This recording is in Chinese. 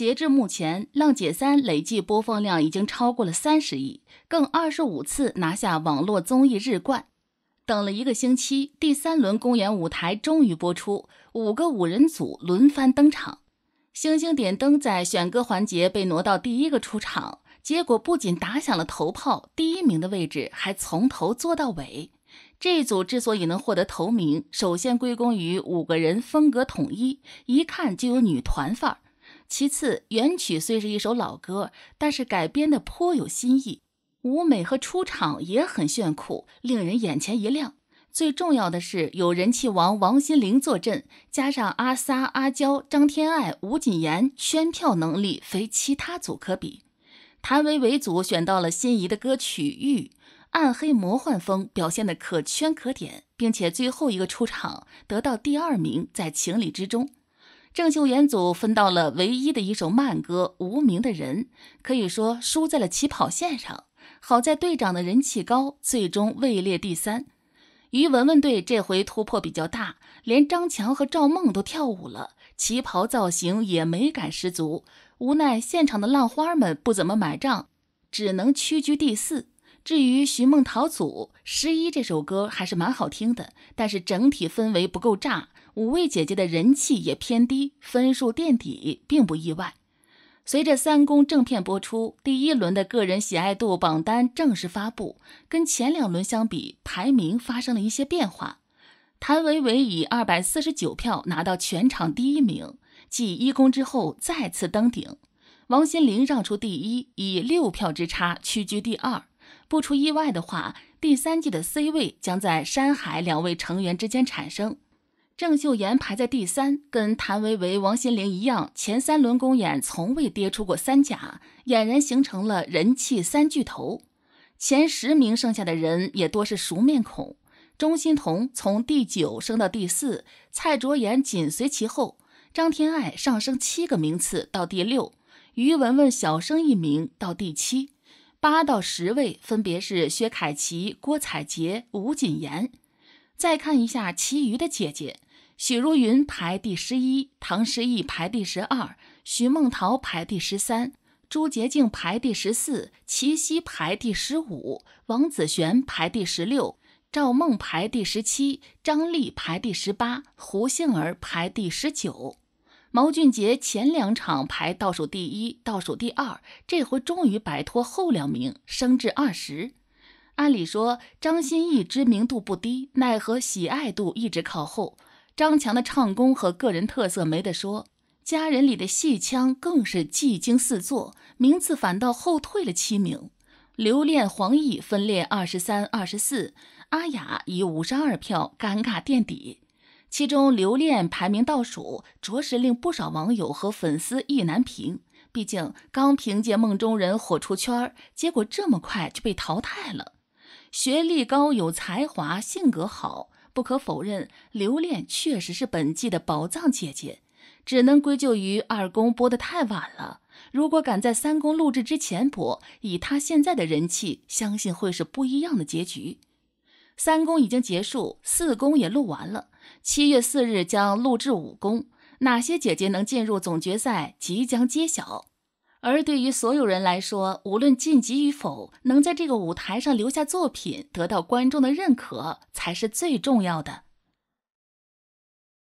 截至目前，《浪姐三》累计播放量已经超过了三十亿，更二十五次拿下网络综艺日冠。等了一个星期，第三轮公演舞台终于播出，五个五人组轮番登场。星星点灯在选歌环节被挪到第一个出场，结果不仅打响了头炮，第一名的位置还从头做到尾。这组之所以能获得头名，首先归功于五个人风格统一，一看就有女团范儿。其次，原曲虽是一首老歌，但是改编的颇有新意，舞美和出场也很炫酷，令人眼前一亮。最重要的是有人气王王心凌坐镇，加上阿 sa、阿娇、张天爱、吴谨言，圈票能力非其他组可比。谭维维组选到了心仪的歌曲《玉》，暗黑魔幻风表现的可圈可点，并且最后一个出场得到第二名，在情理之中。郑秀妍组分到了唯一的一首慢歌《无名的人》，可以说输在了起跑线上。好在队长的人气高，最终位列第三。于文文队这回突破比较大，连张强和赵梦都跳舞了，旗袍造型也美感十足。无奈现场的浪花们不怎么买账，只能屈居第四。至于寻梦桃组十一这首歌还是蛮好听的，但是整体氛围不够炸，五位姐姐的人气也偏低，分数垫底并不意外。随着三公正片播出，第一轮的个人喜爱度榜单正式发布，跟前两轮相比，排名发生了一些变化。谭维维以二百四十九票拿到全场第一名，继一公之后再次登顶。王心凌让出第一，以六票之差屈居第二。不出意外的话，第三季的 C 位将在山海两位成员之间产生。郑秀妍排在第三，跟谭维维、王心凌一样，前三轮公演从未跌出过三甲，俨然形成了人气三巨头。前十名剩下的人也多是熟面孔。钟欣潼从第九升到第四，蔡卓妍紧随其后，张天爱上升七个名次到第六，于文文小升一名到第七。八到十位分别是薛凯琪、郭采洁、吴谨言。再看一下其余的姐姐：许茹芸排第十一，唐诗逸排第十二，徐梦桃排第十三，朱洁静排第十四，齐溪排第十五，王子璇排第十六，赵梦排第十七，张丽排第十八，胡杏儿排第十九。毛俊杰前两场排倒数第一、倒数第二，这回终于摆脱后两名，升至二十。按理说，张歆艺知名度不低，奈何喜爱度一直靠后。张强的唱功和个人特色没得说，家人里的戏腔更是技惊四座，名次反倒后退了七名。刘恋、黄奕分列二十三、二十四，阿雅以五十二票尴尬垫底。其中刘恋排名倒数，着实令不少网友和粉丝意难平。毕竟刚凭借《梦中人》火出圈儿，结果这么快就被淘汰了。学历高、有才华、性格好，不可否认，刘恋确实是本季的宝藏姐姐。只能归咎于二公播得太晚了。如果赶在三公录制之前播，以他现在的人气，相信会是不一样的结局。三公已经结束，四公也录完了。七月四日将录制武功，哪些姐姐能进入总决赛即将揭晓。而对于所有人来说，无论晋级与否，能在这个舞台上留下作品，得到观众的认可，才是最重要的。